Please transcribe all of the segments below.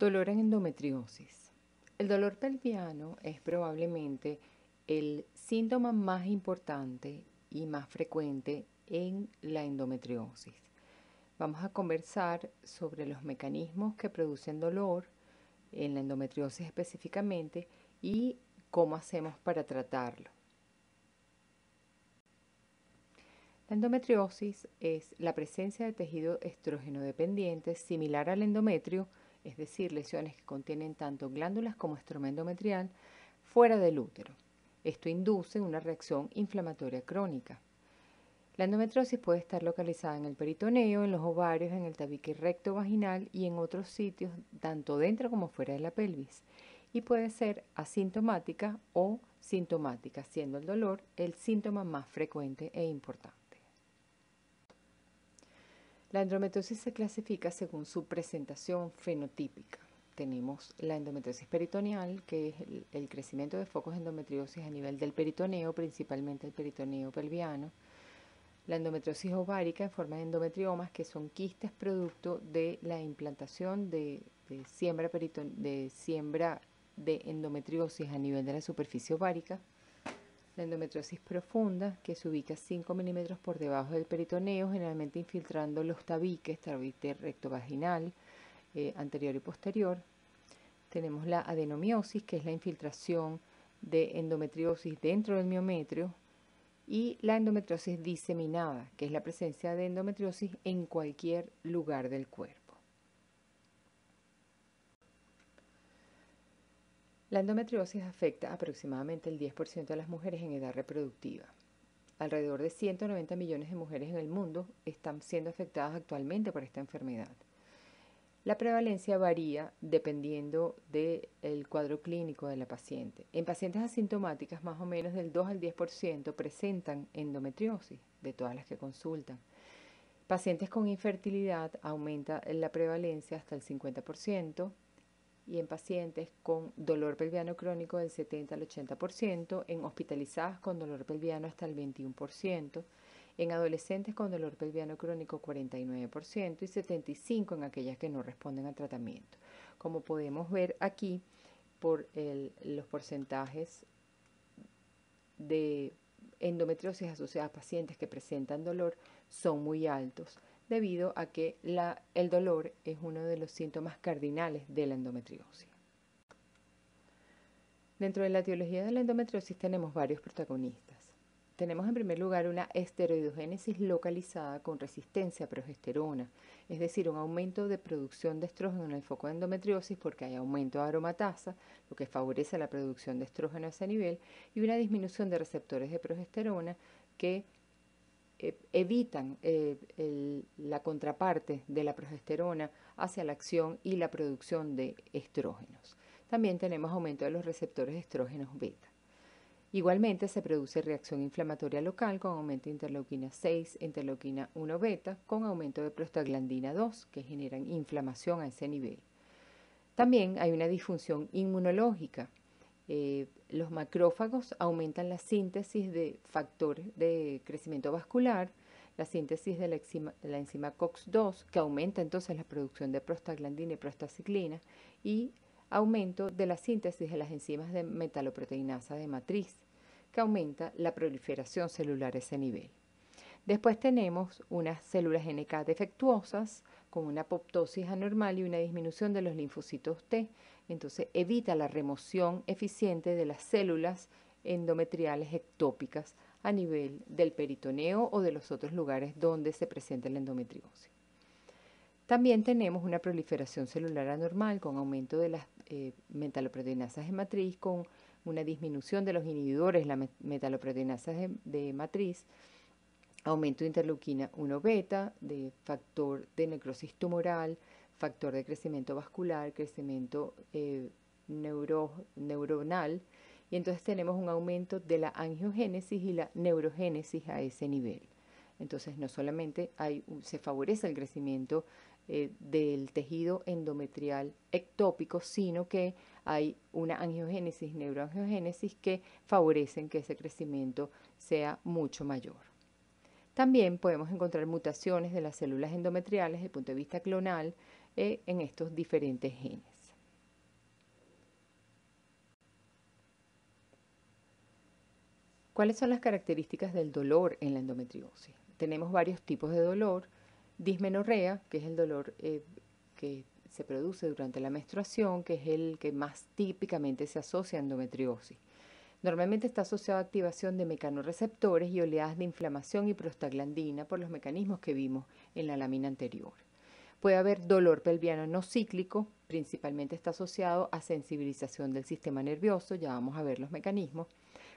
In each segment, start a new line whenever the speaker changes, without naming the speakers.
Dolor en endometriosis. El dolor pelviano es probablemente el síntoma más importante y más frecuente en la endometriosis. Vamos a conversar sobre los mecanismos que producen dolor en la endometriosis específicamente y cómo hacemos para tratarlo. La endometriosis es la presencia de tejido estrógeno dependiente similar al endometrio es decir, lesiones que contienen tanto glándulas como estroma endometrial, fuera del útero. Esto induce una reacción inflamatoria crónica. La endometrosis puede estar localizada en el peritoneo, en los ovarios, en el tabique recto vaginal y en otros sitios, tanto dentro como fuera de la pelvis, y puede ser asintomática o sintomática, siendo el dolor el síntoma más frecuente e importante. La endometriosis se clasifica según su presentación fenotípica. Tenemos la endometriosis peritoneal, que es el, crecimiento de focos de endometriosis a nivel del peritoneo, principalmente el peritoneo pelviano. La endometriosis ovárica en forma de endometriomas, que son quistes producto de la implantación de, siembra, de, siembra de endometriosis a nivel de la superficie ovárica endometriosis profunda, que se ubica 5 milímetros por debajo del peritoneo, generalmente infiltrando los tabiques, tabique rectovaginal, vaginal, eh, anterior y posterior. Tenemos la adenomiosis, que es la infiltración de endometriosis dentro del miometrio. Y la endometriosis diseminada, que es la presencia de endometriosis en cualquier lugar del cuerpo. La endometriosis afecta aproximadamente el 10% de las mujeres en edad reproductiva. Alrededor de 190 millones de mujeres en el mundo están siendo afectadas actualmente por esta enfermedad. La prevalencia varía dependiendo del cuadro clínico de la paciente. En pacientes asintomáticas, más o menos del 2 al 10% presentan endometriosis, de todas las que consultan. Pacientes con infertilidad aumenta la prevalencia hasta el 50%, y en pacientes con dolor pelviano crónico del 70 al 80%, en hospitalizadas con dolor pelviano hasta el 21%, en adolescentes con dolor pelviano crónico 49% y 75% en aquellas que no responden al tratamiento. Como podemos ver aquí por los porcentajes de endometriosis asociadas a pacientes que presentan dolor son muy altos debido a que el dolor es uno de los síntomas cardinales de la endometriosis. Dentro de la teología de la endometriosis tenemos varios protagonistas. Tenemos en primer lugar una esteroidogénesis localizada con resistencia a progesterona, es decir, un aumento de producción de estrógeno en el foco de endometriosis porque hay aumento de aromatasa, lo que favorece la producción de estrógeno a ese nivel, y una disminución de receptores de progesterona que eh, evitan eh, la contraparte de la progesterona hacia la acción y la producción de estrógenos. También tenemos aumento de los receptores de estrógenos beta. Igualmente se produce reacción inflamatoria local con aumento de interleuquina 6, interleuquina 1 beta, con aumento de prostaglandina 2, que generan inflamación a ese nivel. También hay una disfunción inmunológica eh, los macrófagos aumentan la síntesis de factores de crecimiento vascular, la síntesis de la enzima, COX-2, que aumenta entonces la producción de prostaglandina y prostaciclina, y aumento de la síntesis de las enzimas de metaloproteinasa de matriz, que aumenta la proliferación celular a ese nivel. Después tenemos unas células NK defectuosas con una apoptosis anormal y una disminución de los linfocitos T entonces evita la remoción eficiente de las células endometriales ectópicas a nivel del peritoneo o de los otros lugares donde se presenta la endometriosis. También tenemos una proliferación celular anormal con aumento de las eh, metaloproteinasas de matriz, con una disminución de los inhibidores, las metaloproteinasas de, de matriz, aumento de interleuquina 1 beta, de factor de necrosis tumoral, factor de crecimiento vascular, crecimiento eh, neuronal, y entonces tenemos un aumento de la angiogénesis y la neurogénesis a ese nivel. Entonces no solamente se favorece el crecimiento eh, del tejido endometrial ectópico, sino que hay una angiogénesis, neuroangiogénesis que favorecen que ese crecimiento sea mucho mayor. También podemos encontrar mutaciones de las células endometriales desde el punto de vista clonal eh, en estos diferentes genes. ¿Cuáles son las características del dolor en la endometriosis? Tenemos varios tipos de dolor. Dismenorrea, que es el dolor eh, que se produce durante la menstruación, que es el que más típicamente se asocia a endometriosis. Normalmente está asociado a activación de mecanorreceptores y oleadas de inflamación y prostaglandina por los mecanismos que vimos en la lámina anterior. Puede haber dolor pelviano no cíclico, principalmente está asociado a sensibilización del sistema nervioso, ya vamos a ver los mecanismos.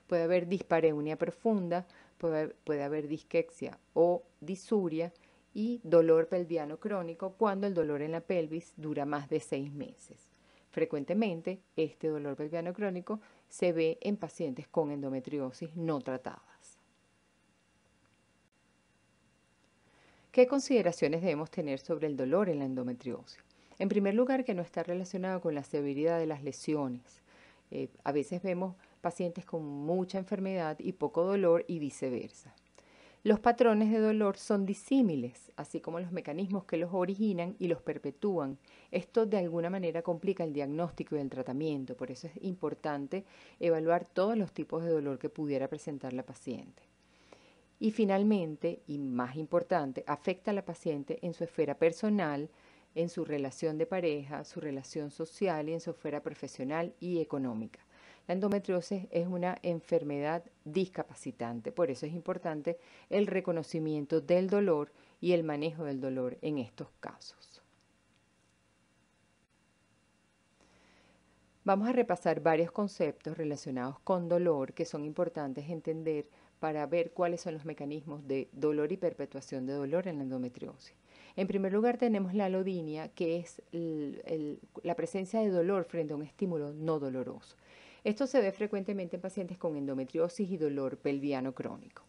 Puede haber dispareunia profunda, puede, haber, disquexia o disuria y dolor pelviano crónico cuando el dolor en la pelvis dura más de seis meses. Frecuentemente, este dolor pelviano crónico se ve en pacientes con endometriosis no tratada. ¿Qué consideraciones debemos tener sobre el dolor en la endometriosis? En primer lugar, que no está relacionado con la severidad de las lesiones. Eh, a veces vemos pacientes con mucha enfermedad y poco dolor y viceversa. Los patrones de dolor son disímiles, así como los mecanismos que los originan y los perpetúan. Esto de alguna manera complica el diagnóstico y el tratamiento, por eso es importante evaluar todos los tipos de dolor que pudiera presentar la paciente. Y finalmente, y más importante, afecta a la paciente en su esfera personal, en su relación de pareja, su relación social y en su esfera profesional y económica. La endometriosis es una enfermedad discapacitante, por eso es importante el reconocimiento del dolor y el manejo del dolor en estos casos. Vamos a repasar varios conceptos relacionados con dolor que son importantes entender para ver cuáles son los mecanismos de dolor y perpetuación de dolor en la endometriosis. En primer lugar tenemos la alodinia, que es la presencia de dolor frente a un estímulo no doloroso. Esto se ve frecuentemente en pacientes con endometriosis y dolor pelviano crónico.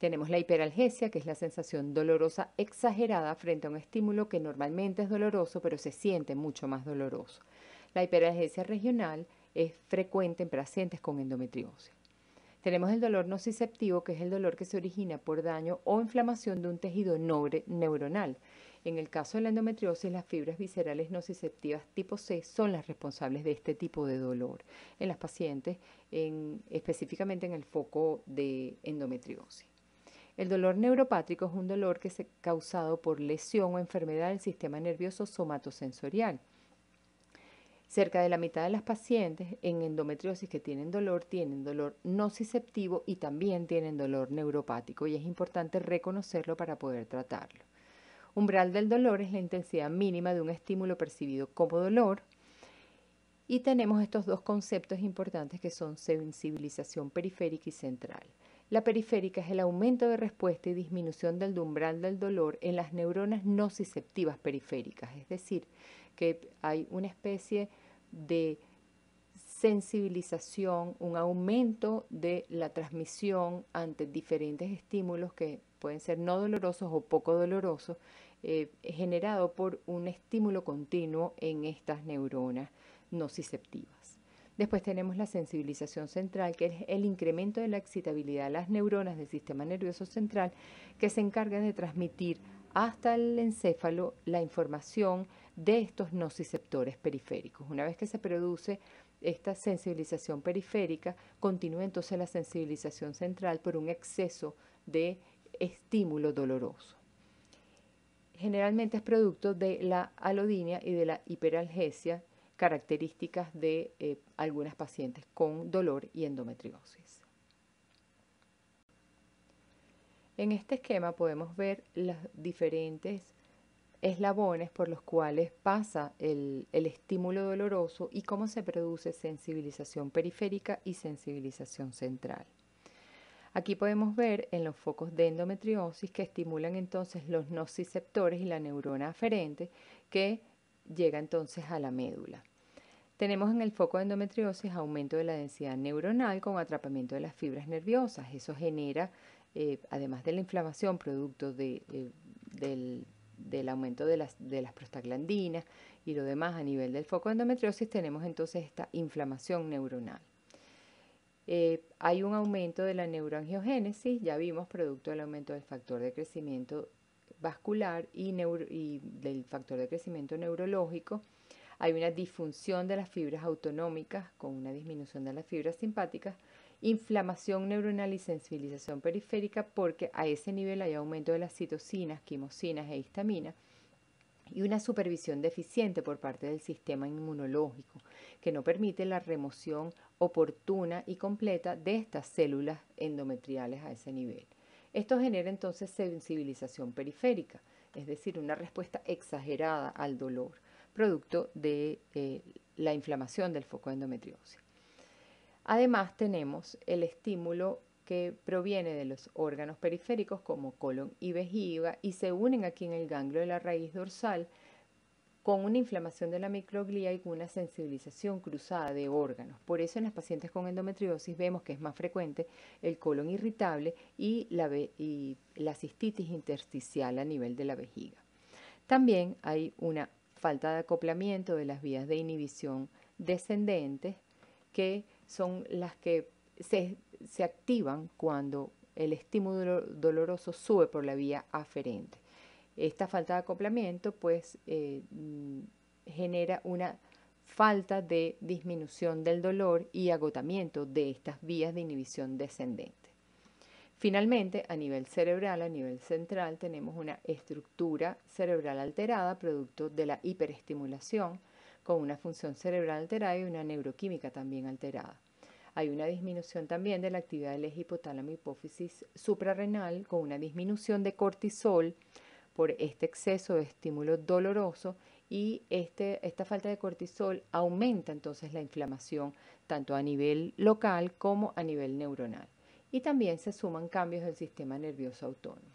Tenemos la hiperalgesia, que es la sensación dolorosa exagerada frente a un estímulo que normalmente es doloroso, pero se siente mucho más doloroso. La hiperalgesia regional es frecuente en pacientes con endometriosis. Tenemos el dolor nociceptivo, que es el dolor que se origina por daño o inflamación de un tejido neuronal. En el caso de la endometriosis, las fibras viscerales nociceptivas tipo C son las responsables de este tipo de dolor en las pacientes, específicamente en el foco de endometriosis. El dolor neuropático es un dolor que es causado por lesión o enfermedad del sistema nervioso somatosensorial. Cerca de la mitad de las pacientes en endometriosis que tienen dolor tienen dolor nociceptivo y también tienen dolor neuropático y es importante reconocerlo para poder tratarlo. Umbral del dolor es la intensidad mínima de un estímulo percibido como dolor. Y tenemos estos dos conceptos importantes que son sensibilización periférica y central. La periférica es el aumento de respuesta y disminución del umbral del dolor en las neuronas nociceptivas periféricas, es decir, que hay una especie de sensibilización, un aumento de la transmisión ante diferentes estímulos que pueden ser no dolorosos o poco dolorosos, eh, generado por un estímulo continuo en estas neuronas nociceptivas. Después tenemos la sensibilización central, que es el incremento de la excitabilidad de las neuronas del sistema nervioso central, que se encargan de transmitir hasta el encéfalo la información de estos nociceptores periféricos. Una vez que se produce esta sensibilización periférica, continúa entonces la sensibilización central por un exceso de estímulo doloroso. Generalmente es producto de la alodinia y de la hiperalgesia, características de eh, algunas pacientes con dolor y endometriosis. En este esquema podemos ver las diferentes eslabones por los cuales pasa el, estímulo doloroso y cómo se produce sensibilización periférica y sensibilización central. Aquí podemos ver en los focos de endometriosis que estimulan entonces los nociceptores y la neurona aferente que llega entonces a la médula. Tenemos en el foco de endometriosis aumento de la densidad neuronal con atrapamiento de las fibras nerviosas. Eso genera, eh, además de la inflamación producto de, eh, del del aumento de las, prostaglandinas y lo demás a nivel del foco de endometriosis, tenemos entonces esta inflamación neuronal. Eh, hay un aumento de la neuroangiogénesis, ya vimos, producto del aumento del factor de crecimiento vascular y, y del factor de crecimiento neurológico. Hay una disfunción de las fibras autonómicas con una disminución de las fibras simpáticas inflamación neuronal y sensibilización periférica porque a ese nivel hay aumento de las citocinas, quimocinas e histamina y una supervisión deficiente por parte del sistema inmunológico que no permite la remoción oportuna y completa de estas células endometriales a ese nivel. Esto genera entonces sensibilización periférica, es decir, una respuesta exagerada al dolor, producto de eh, la inflamación del foco de endometriosis. Además tenemos el estímulo que proviene de los órganos periféricos como colon y vejiga y se unen aquí en el ganglio de la raíz dorsal con una inflamación de la microglía y con una sensibilización cruzada de órganos. Por eso en las pacientes con endometriosis vemos que es más frecuente el colon irritable y la, y la cistitis intersticial a nivel de la vejiga. También hay una falta de acoplamiento de las vías de inhibición descendentes que son las que se, activan cuando el estímulo doloroso sube por la vía aferente. Esta falta de acoplamiento pues eh, mm, genera una falta de disminución del dolor y agotamiento de estas vías de inhibición descendente. Finalmente, a nivel cerebral, a nivel central, tenemos una estructura cerebral alterada producto de la hiperestimulación con una función cerebral alterada y una neuroquímica también alterada. Hay una disminución también de la actividad del eje hipotálamo hipófisis suprarrenal con una disminución de cortisol por este exceso de estímulo doloroso y este, esta falta de cortisol aumenta entonces la inflamación tanto a nivel local como a nivel neuronal. Y también se suman cambios del sistema nervioso autónomo.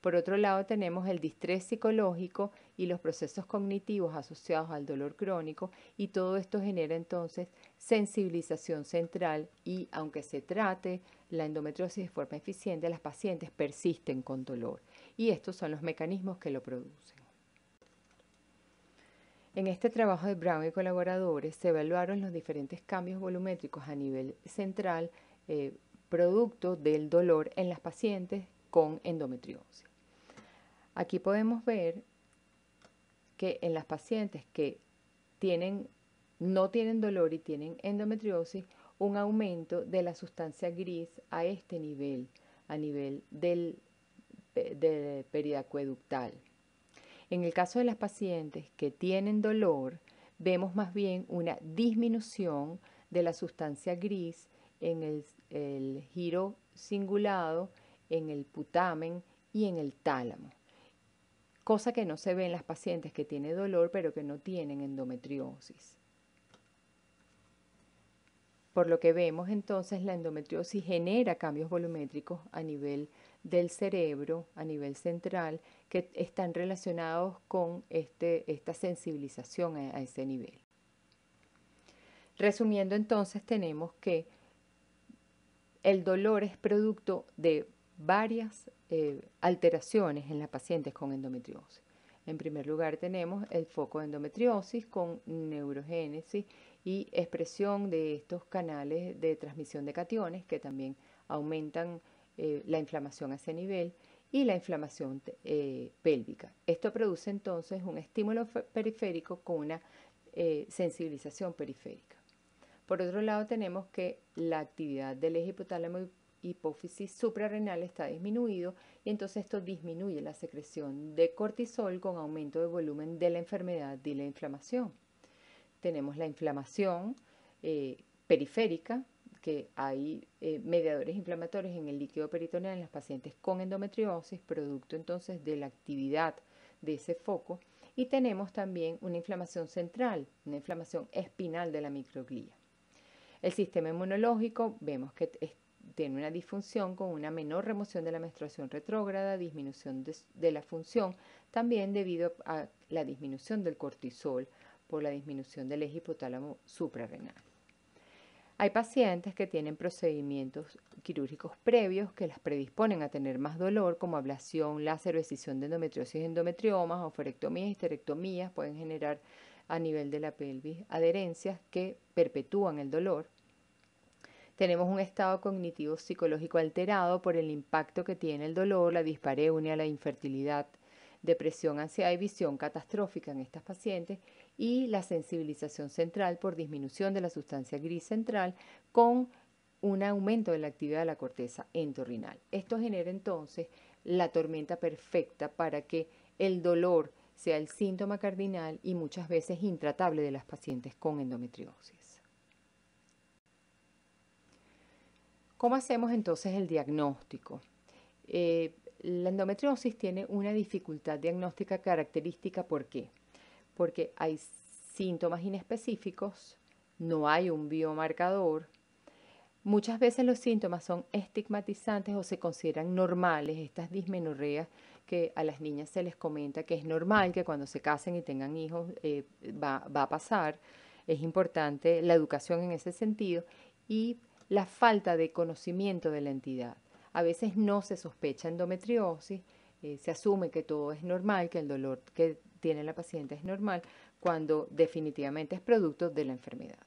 Por otro lado, tenemos el distrés psicológico y los procesos cognitivos asociados al dolor crónico y todo esto genera entonces sensibilización central y aunque se trate la endometriosis de forma eficiente, las pacientes persisten con dolor y estos son los mecanismos que lo producen. En este trabajo de Brown y colaboradores se evaluaron los diferentes cambios volumétricos a nivel central eh, producto del dolor en las pacientes con endometriosis. Aquí podemos ver que en las pacientes que no tienen dolor y tienen endometriosis, un aumento de la sustancia gris a este nivel, a nivel del, peridacueductal. En el caso de las pacientes que tienen dolor, vemos más bien una disminución de la sustancia gris en el, el giro cingulado, en el putamen y en el tálamo cosa que no se ve en las pacientes que tienen dolor pero que no tienen endometriosis. Por lo que vemos entonces la endometriosis genera cambios volumétricos a nivel del cerebro, a nivel central, que están relacionados con este, esta sensibilización a ese nivel. Resumiendo entonces tenemos que el dolor es producto de varias eh, alteraciones en las pacientes con endometriosis. En primer lugar tenemos el foco de endometriosis con neurogénesis y expresión de estos canales de transmisión de cationes que también aumentan eh, la inflamación a ese nivel y la inflamación eh, pélvica. Esto produce entonces un estímulo periférico con una sensibilización periférica. Por otro lado tenemos que la actividad del eje hipotálamo hipófisis suprarrenal está disminuido y entonces esto disminuye la secreción de cortisol con aumento de volumen de la enfermedad y la inflamación. Tenemos la inflamación eh, periférica, que hay eh, mediadores inflamatorios en el líquido peritoneal en las pacientes con endometriosis, producto entonces de la actividad de ese foco. Y tenemos también una inflamación central, una inflamación espinal de la microglía. El sistema inmunológico vemos que es tiene una disfunción con una menor remoción de la menstruación retrógrada, disminución de, la función, también debido a la disminución del cortisol por la disminución del eje hipotálamo suprarrenal. Hay pacientes que tienen procedimientos quirúrgicos previos que las predisponen a tener más dolor, como ablación, láser o de endometriosis, endometriomas, oferectomías, histerectomías, pueden generar a nivel de la pelvis adherencias que perpetúan el dolor tenemos un estado cognitivo psicológico alterado por el impacto que tiene el dolor, la dispareunia, la infertilidad, depresión, ansiedad y visión catastrófica en estas pacientes y la sensibilización central por disminución de la sustancia gris central con un aumento de la actividad de la corteza entorrinal. Esto genera entonces la tormenta perfecta para que el dolor sea el síntoma cardinal y muchas veces intratable de las pacientes con endometriosis. ¿Cómo hacemos entonces el diagnóstico? Eh, la endometriosis tiene una dificultad diagnóstica característica, ¿por qué? Porque hay síntomas inespecíficos, no hay un biomarcador, Muchas veces los síntomas son estigmatizantes o se consideran normales, estas dismenorreas que a las niñas se les comenta que es normal que cuando se casen y tengan hijos eh, va, va, a pasar. Es importante la educación en ese sentido y la falta de conocimiento de la entidad. A veces no se sospecha endometriosis, eh, se asume que todo es normal, que el dolor que tiene la paciente es normal, cuando definitivamente es producto de la enfermedad.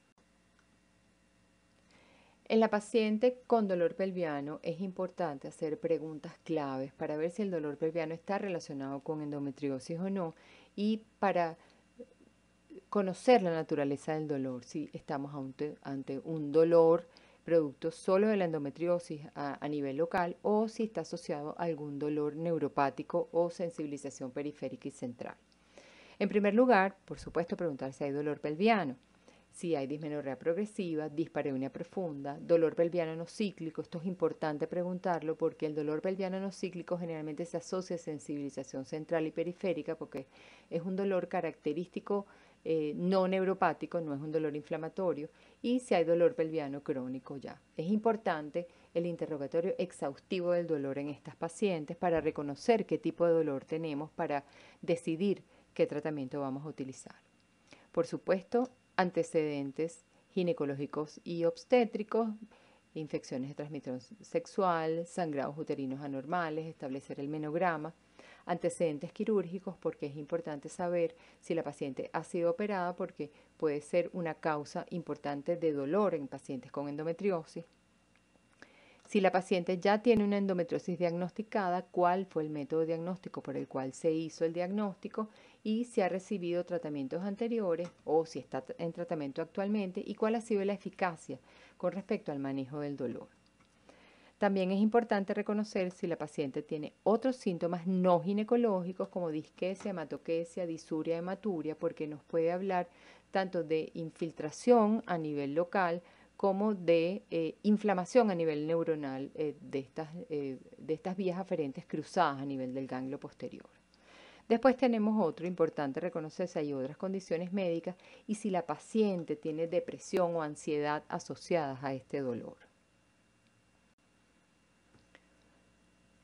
En la paciente con dolor pelviano es importante hacer preguntas claves para ver si el dolor pelviano está relacionado con endometriosis o no y para conocer la naturaleza del dolor, si estamos ante un dolor producto solo de la endometriosis a, nivel local o si está asociado a algún dolor neuropático o sensibilización periférica y central. En primer lugar, por supuesto, preguntar si hay dolor pelviano. Si hay dismenorrea progresiva, dispareunia profunda, dolor pelviano no cíclico, esto es importante preguntarlo porque el dolor pelviano no cíclico generalmente se asocia a sensibilización central y periférica porque es un dolor característico eh, no neuropático, no es un dolor inflamatorio y si hay dolor pelviano crónico ya. Es importante el interrogatorio exhaustivo del dolor en estas pacientes para reconocer qué tipo de dolor tenemos para decidir qué tratamiento vamos a utilizar. Por supuesto, antecedentes ginecológicos y obstétricos, infecciones de transmisión sexual, sangrados uterinos anormales, establecer el menograma, antecedentes quirúrgicos porque es importante saber si la paciente ha sido operada porque puede ser una causa importante de dolor en pacientes con endometriosis. Si la paciente ya tiene una endometriosis diagnosticada, cuál fue el método diagnóstico por el cual se hizo el diagnóstico y si ha recibido tratamientos anteriores o si está en tratamiento actualmente y cuál ha sido la eficacia con respecto al manejo del dolor. También es importante reconocer si la paciente tiene otros síntomas no ginecológicos como disquesia, hematoquesia, disuria, hematuria, porque nos puede hablar tanto de infiltración a nivel local como de eh, inflamación a nivel neuronal eh, de, estas, eh, de estas vías aferentes cruzadas a nivel del ganglio posterior. Después tenemos otro importante reconocer si hay otras condiciones médicas y si la paciente tiene depresión o ansiedad asociadas a este dolor.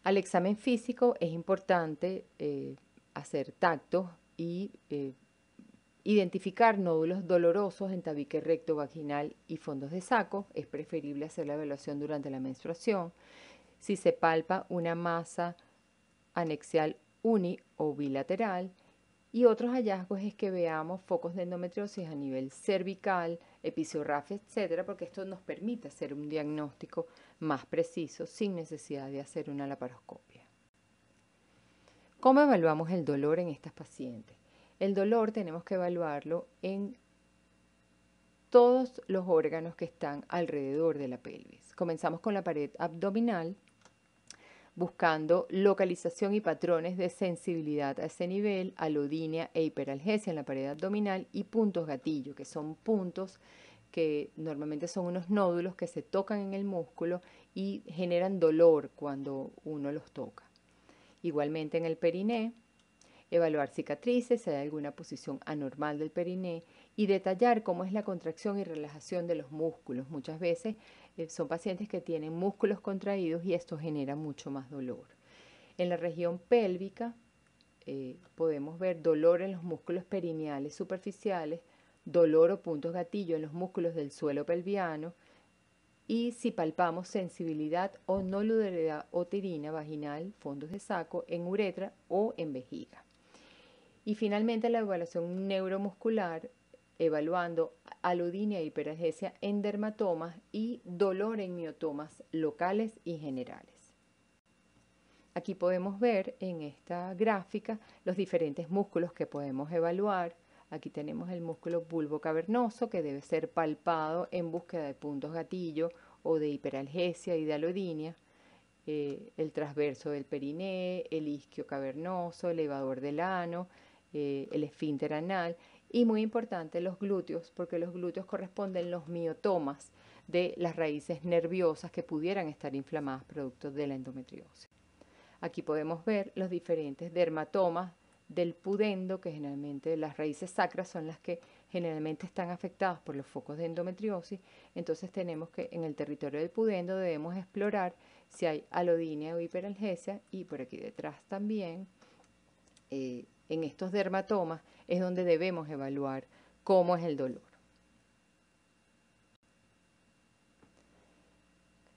Al examen físico es importante eh, hacer tactos y eh, identificar nódulos dolorosos en tabique recto, vaginal y fondos de saco. Es preferible hacer la evaluación durante la menstruación. Si se palpa una masa anexial uni o bilateral, y otros hallazgos es que veamos focos de endometriosis a nivel cervical, episiorrafia, etcétera, porque esto nos permite hacer un diagnóstico más preciso sin necesidad de hacer una laparoscopia. ¿Cómo evaluamos el dolor en estas pacientes? El dolor tenemos que evaluarlo en todos los órganos que están alrededor de la pelvis. Comenzamos con la pared abdominal, buscando localización y patrones de sensibilidad a ese nivel, alodinia e hiperalgesia en la pared abdominal y puntos gatillo, que son puntos que normalmente son unos nódulos que se tocan en el músculo y generan dolor cuando uno los toca. Igualmente en el periné, evaluar cicatrices, si hay alguna posición anormal del periné y detallar cómo es la contracción y relajación de los músculos. Muchas veces eh, son pacientes que tienen músculos contraídos y esto genera mucho más dolor. En la región pélvica eh, podemos ver dolor en los músculos perineales superficiales, dolor o puntos gatillo en los músculos del suelo pelviano y si palpamos sensibilidad o luderidad oterina vaginal, fondos de saco, en uretra o en vejiga. Y finalmente la evaluación neuromuscular, evaluando aludinia y e hiperagesia en dermatomas y dolor en miotomas locales y generales. Aquí podemos ver en esta gráfica los diferentes músculos que podemos evaluar, Aquí tenemos el músculo bulbo cavernoso que debe ser palpado en búsqueda de puntos gatillo o de hiperalgesia y de alodinia. Eh, el transverso del periné, el isquio cavernoso, el elevador del ano, eh, el esfínter anal y muy importante los glúteos, porque los glúteos corresponden los miotomas de las raíces nerviosas que pudieran estar inflamadas producto de la endometriosis. Aquí podemos ver los diferentes dermatomas del pudendo, que generalmente las raíces sacras son las que generalmente están afectadas por los focos de endometriosis, entonces tenemos que en el territorio del pudendo debemos explorar si hay alodinia o hiperalgesia y por aquí detrás también, eh, en estos dermatomas es donde debemos evaluar cómo es el dolor.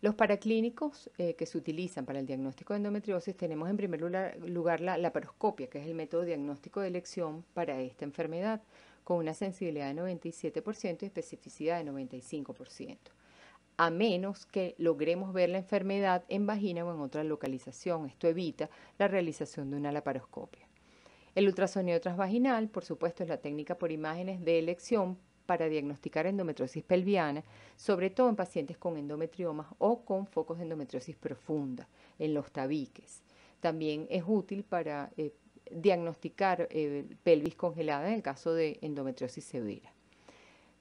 Los paraclínicos eh, que se utilizan para el diagnóstico de endometriosis tenemos en primer lugar, lugar la laparoscopia, que es el método diagnóstico de elección para esta enfermedad, con una sensibilidad de 97% y especificidad de 95%, a menos que logremos ver la enfermedad en vagina o en otra localización. Esto evita la realización de una laparoscopia. El ultrasonido transvaginal, por supuesto, es la técnica por imágenes de elección para diagnosticar endometriosis pelviana, sobre todo en pacientes con endometriomas o con focos de endometriosis profunda en los tabiques. También es útil para eh, diagnosticar eh, pelvis congelada en el caso de endometriosis severa.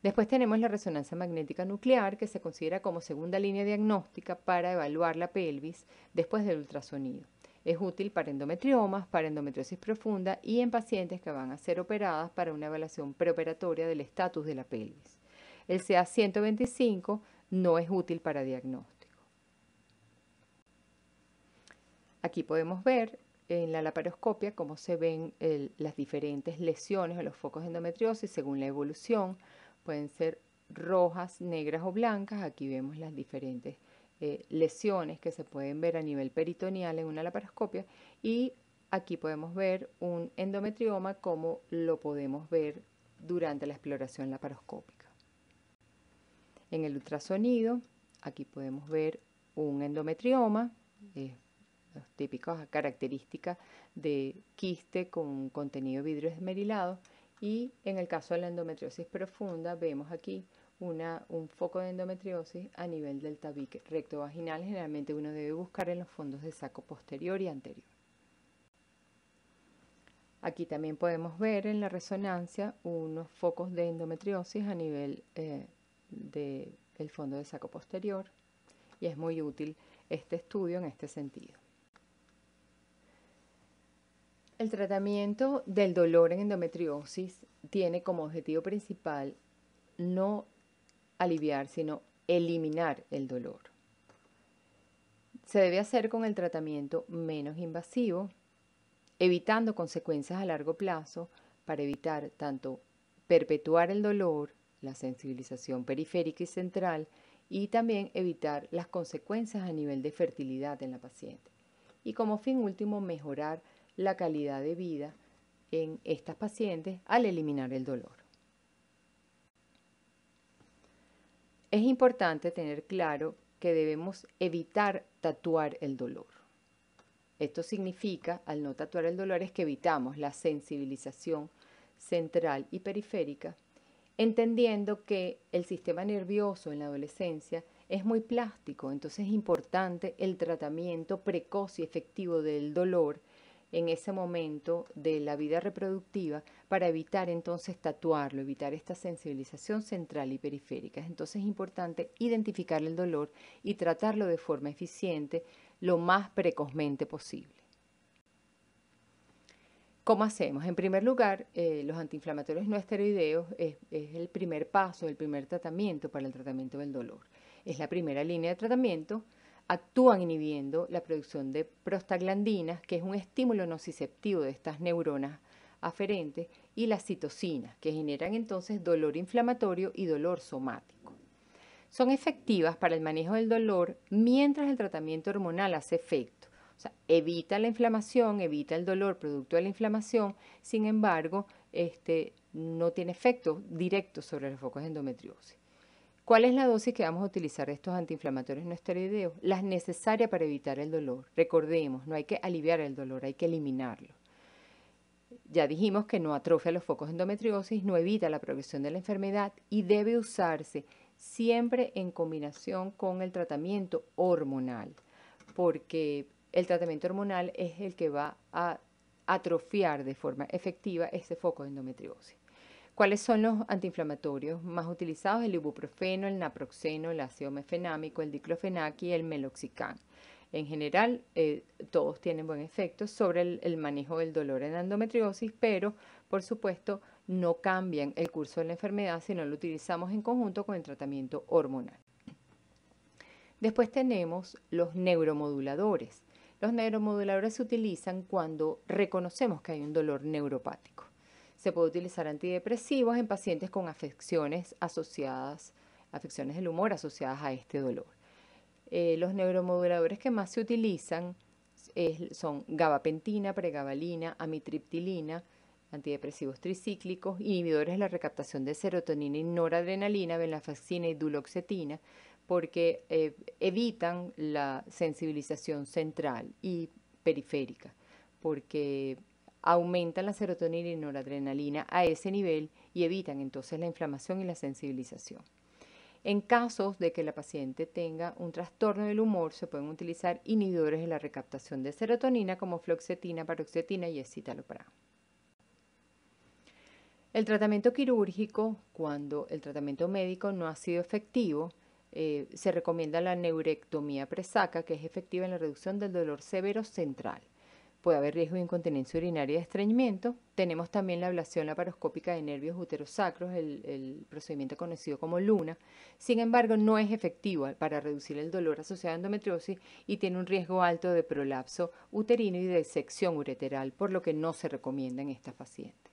Después tenemos la resonancia magnética nuclear, que se considera como segunda línea diagnóstica para evaluar la pelvis después del ultrasonido. Es útil para endometriomas, para endometriosis profunda y en pacientes que van a ser operadas para una evaluación preoperatoria del estatus de la pelvis. El CA125 no es útil para diagnóstico. Aquí podemos ver en la laparoscopia cómo se ven las diferentes lesiones o los focos de endometriosis según la evolución. Pueden ser rojas, negras o blancas. Aquí vemos las diferentes eh, lesiones que se pueden ver a nivel peritoneal en una laparoscopia y aquí podemos ver un endometrioma como lo podemos ver durante la exploración laparoscópica. En el ultrasonido, aquí podemos ver un endometrioma, eh, las típicas características de quiste con contenido vidrio esmerilado y en el caso de la endometriosis profunda vemos aquí un foco de endometriosis a nivel del tabique vaginal. generalmente uno debe buscar en los fondos de saco posterior y anterior. Aquí también podemos ver en la resonancia unos focos de endometriosis a nivel eh, del fondo de saco posterior y es muy útil este estudio en este sentido. El tratamiento del dolor en endometriosis tiene como objetivo principal no aliviar, sino eliminar el dolor. Se debe hacer con el tratamiento menos invasivo, evitando consecuencias a largo plazo para evitar tanto perpetuar el dolor, la sensibilización periférica y central, y también evitar las consecuencias a nivel de fertilidad en la paciente. Y como fin último, mejorar la calidad de vida en estas pacientes al eliminar el dolor. Es importante tener claro que debemos evitar tatuar el dolor. Esto significa, al no tatuar el dolor, es que evitamos la sensibilización central y periférica, entendiendo que el sistema nervioso en la adolescencia es muy plástico, entonces es importante el tratamiento precoz y efectivo del dolor en ese momento de la vida reproductiva para evitar entonces tatuarlo, evitar esta sensibilización central y periférica. Entonces es importante identificar el dolor y tratarlo de forma eficiente lo más precozmente posible. ¿Cómo hacemos? En primer lugar, eh, los antiinflamatorios no esteroideos es, es el primer paso, el primer tratamiento para el tratamiento del dolor. Es la primera línea de tratamiento actúan inhibiendo la producción de prostaglandinas, que es un estímulo nociceptivo de estas neuronas aferentes y las citocinas, que generan entonces dolor inflamatorio y dolor somático. Son efectivas para el manejo del dolor mientras el tratamiento hormonal hace efecto. O sea, evita la inflamación, evita el dolor producto de la inflamación, sin embargo, este, no tiene efecto directo sobre los focos de endometriosis. ¿Cuál es la dosis que vamos a utilizar de estos antiinflamatorios no esteroideos? Las necesarias para evitar el dolor. Recordemos, no hay que aliviar el dolor, hay que eliminarlo. Ya dijimos que no atrofia los focos de endometriosis, no evita la progresión de la enfermedad y debe usarse siempre en combinación con el tratamiento hormonal, porque el tratamiento hormonal es el que va a atrofiar de forma efectiva ese foco de endometriosis. ¿Cuáles son los antiinflamatorios más utilizados? El ibuprofeno, el naproxeno, el ácido el diclofenac y el meloxicam en general, eh, todos tienen buen efecto sobre el, manejo del dolor en endometriosis, pero por supuesto no cambian el curso de la enfermedad si no lo utilizamos en conjunto con el tratamiento hormonal. Después tenemos los neuromoduladores. Los neuromoduladores se utilizan cuando reconocemos que hay un dolor neuropático. Se puede utilizar antidepresivos en pacientes con afecciones asociadas, afecciones del humor asociadas a este dolor. Eh, los neuromoduladores que más se utilizan son gabapentina, pregabalina, amitriptilina, antidepresivos tricíclicos, inhibidores de la recaptación de serotonina y noradrenalina, venlafaxina y duloxetina, porque eh, evitan la sensibilización central y periférica, porque aumentan la serotonina y noradrenalina a ese nivel y evitan entonces la inflamación y la sensibilización. En casos de que la paciente tenga un trastorno del humor, se pueden utilizar inhibidores de la recaptación de serotonina como floxetina, paroxetina y escitalopram. El tratamiento quirúrgico, cuando el tratamiento médico no ha sido efectivo, eh, se recomienda la neurectomía presaca, que es efectiva en la reducción del dolor severo central puede haber riesgo de incontinencia urinaria y de estreñimiento. Tenemos también la ablación laparoscópica de nervios uterosacros, el, el, procedimiento conocido como LUNA. Sin embargo, no es efectivo para reducir el dolor asociado a endometriosis y tiene un riesgo alto de prolapso uterino y de sección ureteral, por lo que no se recomienda en esta paciente.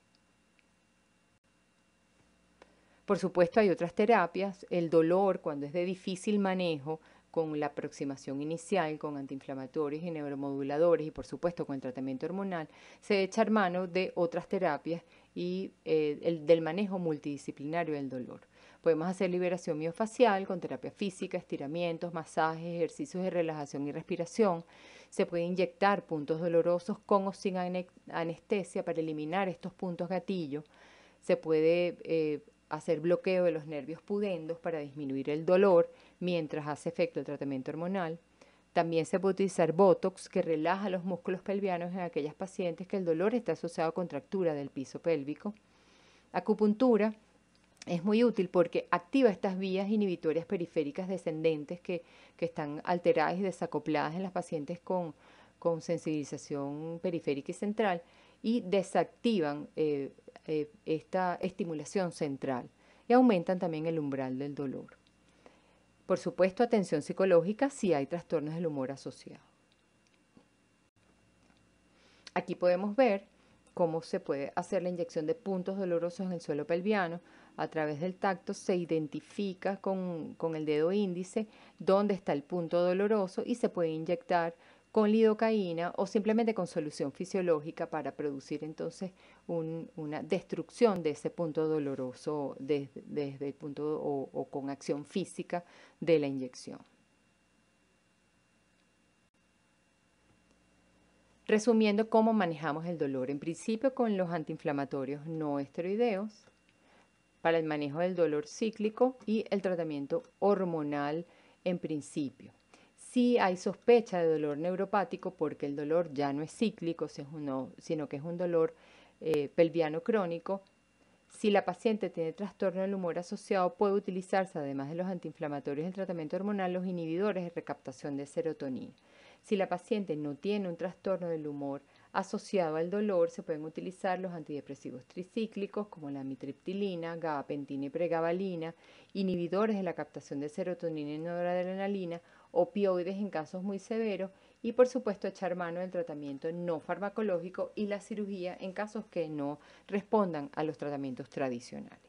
Por supuesto, hay otras terapias. El dolor, cuando es de difícil manejo, con la aproximación inicial, con antiinflamatorios y neuromoduladores y por supuesto con el tratamiento hormonal, se echa mano de otras terapias y eh, del manejo multidisciplinario del dolor. Podemos hacer liberación miofacial con terapia física, estiramientos, masajes, ejercicios de relajación y respiración. Se puede inyectar puntos dolorosos con o sin anestesia para eliminar estos puntos gatillo. Se puede eh, hacer bloqueo de los nervios pudendos para disminuir el dolor mientras hace efecto el tratamiento hormonal. También se puede utilizar Botox que relaja los músculos pelvianos en aquellas pacientes que el dolor está asociado a contractura del piso pélvico. Acupuntura es muy útil porque activa estas vías inhibitorias periféricas descendentes que, están alteradas y desacopladas en las pacientes con, sensibilización periférica y central y desactivan eh, eh, esta estimulación central y aumentan también el umbral del dolor. Por supuesto, atención psicológica si hay trastornos del humor asociados. Aquí podemos ver cómo se puede hacer la inyección de puntos dolorosos en el suelo pelviano. A través del tacto se identifica con el dedo índice dónde está el punto doloroso y se puede inyectar con lidocaína o simplemente con solución fisiológica para producir entonces una destrucción de ese punto doloroso desde, el punto o, o con acción física de la inyección. Resumiendo cómo manejamos el dolor, en principio con los antiinflamatorios no esteroideos, para el manejo del dolor cíclico y el tratamiento hormonal en principio. Si hay sospecha de dolor neuropático porque el dolor ya no es cíclico, sino que es un dolor eh, pelviano crónico. Si la paciente tiene trastorno del humor asociado, puede utilizarse, además de los antiinflamatorios del tratamiento hormonal, los inhibidores de recaptación de serotonina. Si la paciente no tiene un trastorno del humor asociado al dolor, se pueden utilizar los antidepresivos tricíclicos como la mitriptilina, gabapentina y pregabalina, inhibidores de la captación de serotonina y noradrenalina opioides en casos muy severos y por supuesto echar mano del tratamiento no farmacológico y la cirugía en casos que no respondan a los tratamientos tradicionales.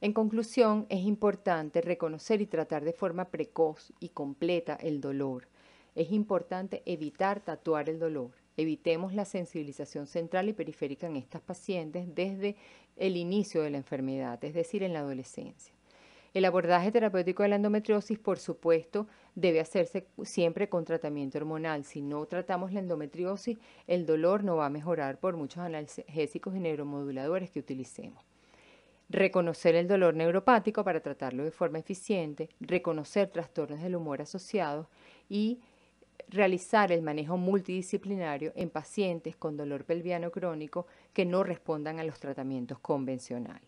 En conclusión, es importante reconocer y tratar de forma precoz y completa el dolor. Es importante evitar tatuar el dolor. Evitemos la sensibilización central y periférica en estas pacientes desde el inicio de la enfermedad, es decir, en la adolescencia. El abordaje terapéutico de la endometriosis, por supuesto, debe hacerse siempre con tratamiento hormonal. Si no tratamos la endometriosis, el dolor no va a mejorar por muchos analgésicos y neuromoduladores que utilicemos. Reconocer el dolor neuropático para tratarlo de forma eficiente, reconocer trastornos del humor asociados y realizar el manejo multidisciplinario en pacientes con dolor pelviano crónico que no respondan a los tratamientos convencionales.